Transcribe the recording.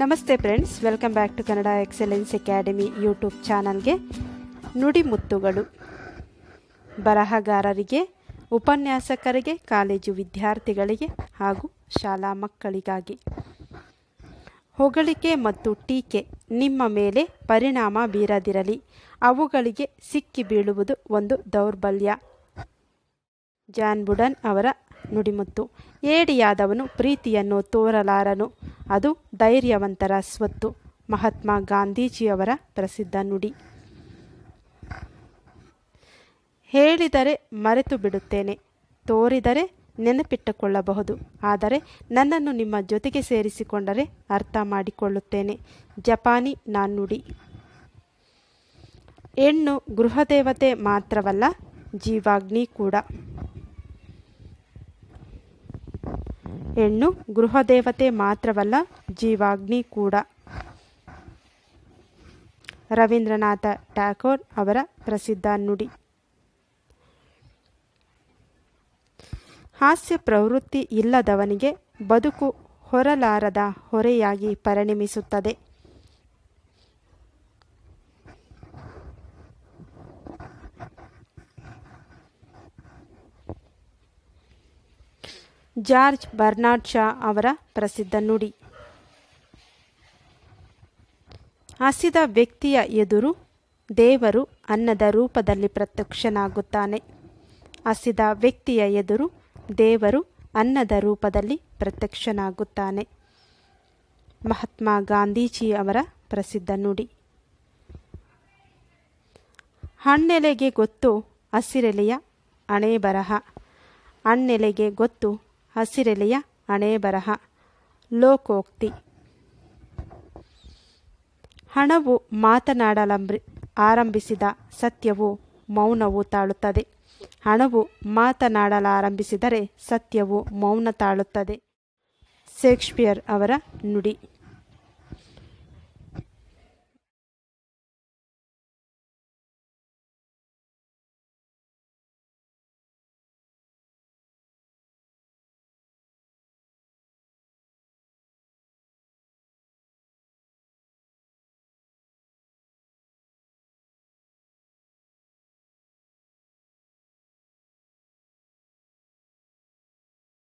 ನಮಸ್ತೆ friends welcome back to Kannada excellence academy YouTube ಚಾನಲ್ಗೆ ನುಡಿಮುತ್ತುಗಳು ಬರಹಗಾರರಿಗೆ ಉಪನ್ಯಾಸಕರಿಗೆ ಕಾಲೇಜು ವಿದ್ಯಾರ್ಥಿಗಳಿಗೆ ಹಾಗೂ ಶಾಲಾ ಮಕ್ಕಳಿಗಾಗಿ ಹೊಗಳಿಕೆ ಮತ್ತು ಟೀಕೆ ನಿಮ್ಮ ಮೇಲೆ ಪರಿಣಾಮ ಬೀರದಿರಲಿ ಅವುಗಳಿಗೆ ಸಿಕ್ಕಿ ಬೀಳುವುದು ಒಂದು ದೌರ್ಬಲ್ಯ ಜಾನ್ ಬುಡನ್ ಅವರ ನುಡಿಮುತ್ತು ಏಡಿಯಾದವನು ಪ್ರೀತಿಯನ್ನು ತೋರಲಾರನು ಅದು ಧೈರ್ಯವಂತರ ಸ್ವತ್ತು ಮಹಾತ್ಮ ಗಾಂಧೀಜಿಯವರ ಪ್ರಸಿದ್ಧ ನುಡಿ ಹೇಳಿದರೆ ಮರೆತು ಬಿಡುತ್ತೇನೆ ತೋರಿದರೆ ನೆನಪಿಟ್ಟುಕೊಳ್ಳಬಹುದು ಆದರೆ ನನ್ನನ್ನು ನಿಮ್ಮ ಜೊತೆಗೆ ಸೇರಿಸಿಕೊಂಡರೆ ಅರ್ಥ ಮಾಡಿಕೊಳ್ಳುತ್ತೇನೆ ಜಪಾನಿ ನಾನುಡಿ ಹೆಣ್ಣು ಗೃಹದೇವತೆ ಮಾತ್ರವಲ್ಲ ಜೀವಾಗ್ನಿ ಕೂಡ ಹೆಣ್ಣು ಗೃಹದೇವತೆ ಮಾತ್ರವಲ್ಲ ಜೀವಾಗ್ನಿ ಕೂಡ ರವೀಂದ್ರನಾಥ ಟ್ಯಾಗೋರ್ ಅವರ ಪ್ರಸಿದ್ಧ ನುಡಿ ಹಾಸ್ಯ ಪ್ರವೃತ್ತಿ ಇಲ್ಲದವನಿಗೆ ಬದುಕು ಹೊರಲಾರದ ಹೊರೆಯಾಗಿ ಪರಿಣಮಿಸುತ್ತದೆ ಜಾರ್ಜ್ ಬರ್ನಾಡ್ ಶಾ ಅವರ ಪ್ರಸಿದ್ಧ ನುಡಿ ಹಸಿದ ವ್ಯಕ್ತಿಯ ಎದುರು ದೇವರು ಅನ್ನದ ರೂಪದಲ್ಲಿ ಪ್ರತ್ಯಕ್ಷನಾಗುತ್ತಾನೆ ಹಸಿದ ವ್ಯಕ್ತಿಯ ಎದುರು ದೇವರು ಅನ್ನದ ರೂಪದಲ್ಲಿ ಪ್ರತ್ಯಕ್ಷನಾಗುತ್ತಾನೆ ಮಹಾತ್ಮ ಗಾಂಧೀಜಿ ಅವರ ಪ್ರಸಿದ್ಧ ನುಡಿ ಹಣ್ಣೆಲೆಗೆ ಗೊತ್ತು ಹಸಿರೆಲೆಯ ಹಣೆ ಬರಹ ಹಣ್ಣೆಲೆಗೆ ಗೊತ್ತು ಹಸಿರೆಲೆಯ ಅಣೇಬರಹ ಬರಹ ಲೋಕೋಕ್ತಿ ಹಣವು ಮಾತನಾಡಲಂಬ್ರಿ ಆರಂಭಿಸಿದ ಸತ್ಯವು ಮೌನವು ತಾಳುತ್ತದೆ ಹಣವು ಮಾತನಾಡಲಾರಂಭಿಸಿದರೆ ಸತ್ಯವು ಮೌನ ತಾಳುತ್ತದೆ ಶೇಕ್ಸ್ಪಿಯರ್ ಅವರ ನುಡಿ